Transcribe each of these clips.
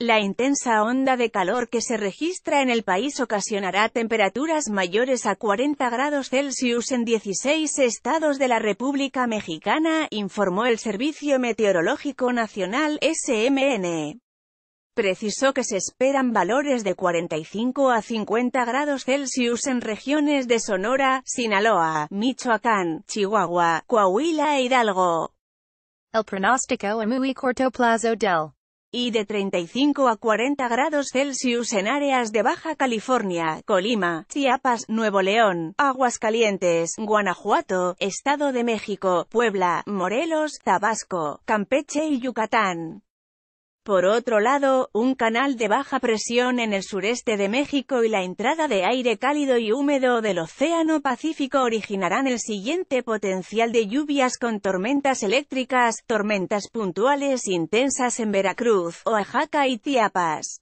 La intensa onda de calor que se registra en el país ocasionará temperaturas mayores a 40 grados Celsius en 16 estados de la República Mexicana, informó el Servicio Meteorológico Nacional, SMN. Precisó que se esperan valores de 45 a 50 grados Celsius en regiones de Sonora, Sinaloa, Michoacán, Chihuahua, Coahuila e Hidalgo. El pronóstico muy corto plazo del y de 35 a 40 grados Celsius en áreas de Baja California, Colima, Chiapas, Nuevo León, Aguascalientes, Guanajuato, Estado de México, Puebla, Morelos, Tabasco, Campeche y Yucatán. Por otro lado, un canal de baja presión en el sureste de México y la entrada de aire cálido y húmedo del Océano Pacífico originarán el siguiente potencial de lluvias con tormentas eléctricas, tormentas puntuales intensas en Veracruz, Oaxaca y Tiapas.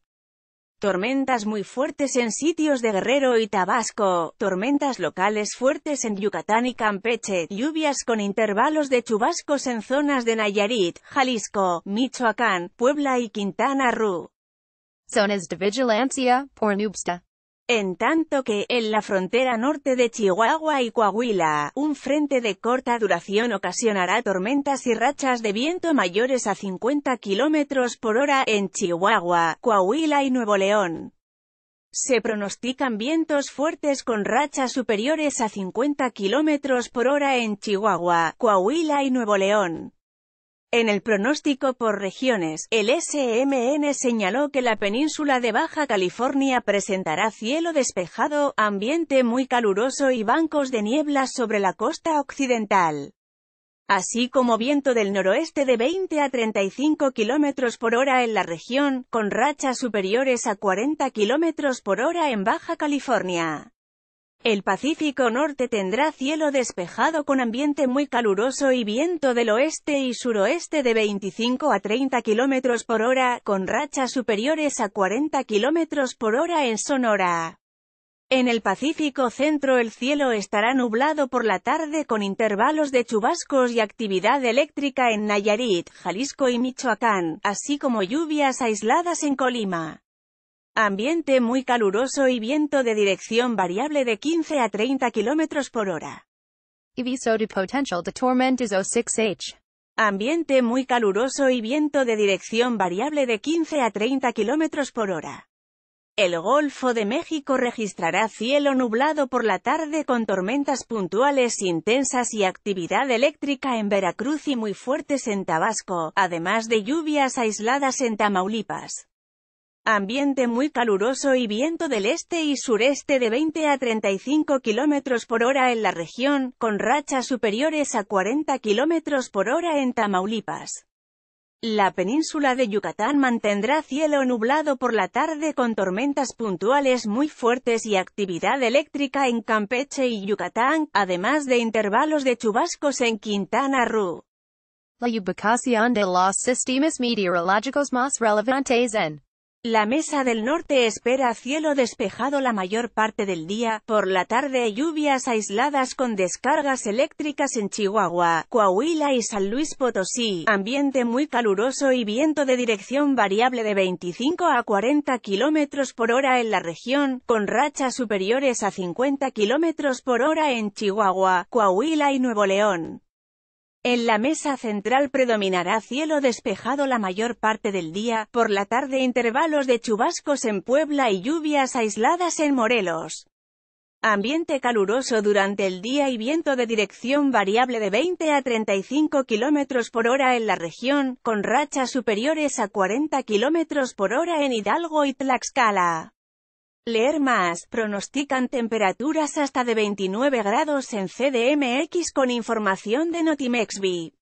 Tormentas muy fuertes en sitios de Guerrero y Tabasco, tormentas locales fuertes en Yucatán y Campeche, lluvias con intervalos de chubascos en zonas de Nayarit, Jalisco, Michoacán, Puebla y Quintana Roo. Zonas de vigilancia por nubsta. En tanto que, en la frontera norte de Chihuahua y Coahuila, un frente de corta duración ocasionará tormentas y rachas de viento mayores a 50 km por hora en Chihuahua, Coahuila y Nuevo León. Se pronostican vientos fuertes con rachas superiores a 50 km por hora en Chihuahua, Coahuila y Nuevo León. En el pronóstico por regiones, el SMN señaló que la península de Baja California presentará cielo despejado, ambiente muy caluroso y bancos de niebla sobre la costa occidental, así como viento del noroeste de 20 a 35 km por hora en la región, con rachas superiores a 40 km por hora en Baja California. El Pacífico Norte tendrá cielo despejado con ambiente muy caluroso y viento del oeste y suroeste de 25 a 30 km por hora, con rachas superiores a 40 km por hora en Sonora. En el Pacífico Centro el cielo estará nublado por la tarde con intervalos de chubascos y actividad eléctrica en Nayarit, Jalisco y Michoacán, así como lluvias aisladas en Colima. Ambiente muy caluroso y viento de dirección variable de 15 a 30 km por hora. Ambiente muy caluroso y viento de dirección variable de 15 a 30 km por hora. El Golfo de México registrará cielo nublado por la tarde con tormentas puntuales intensas y actividad eléctrica en Veracruz y muy fuertes en Tabasco, además de lluvias aisladas en Tamaulipas. Ambiente muy caluroso y viento del este y sureste de 20 a 35 km por hora en la región, con rachas superiores a 40 km por hora en Tamaulipas. La península de Yucatán mantendrá cielo nublado por la tarde con tormentas puntuales muy fuertes y actividad eléctrica en Campeche y Yucatán, además de intervalos de chubascos en Quintana Roo. La ubicación de los sistemas meteorológicos más relevantes en la mesa del norte espera cielo despejado la mayor parte del día, por la tarde lluvias aisladas con descargas eléctricas en Chihuahua, Coahuila y San Luis Potosí, ambiente muy caluroso y viento de dirección variable de 25 a 40 km por hora en la región, con rachas superiores a 50 km por hora en Chihuahua, Coahuila y Nuevo León. En la mesa central predominará cielo despejado la mayor parte del día, por la tarde intervalos de chubascos en Puebla y lluvias aisladas en Morelos. Ambiente caluroso durante el día y viento de dirección variable de 20 a 35 km por hora en la región, con rachas superiores a 40 km por hora en Hidalgo y Tlaxcala. Leer más, pronostican temperaturas hasta de 29 grados en CDMX con información de Notimexvi.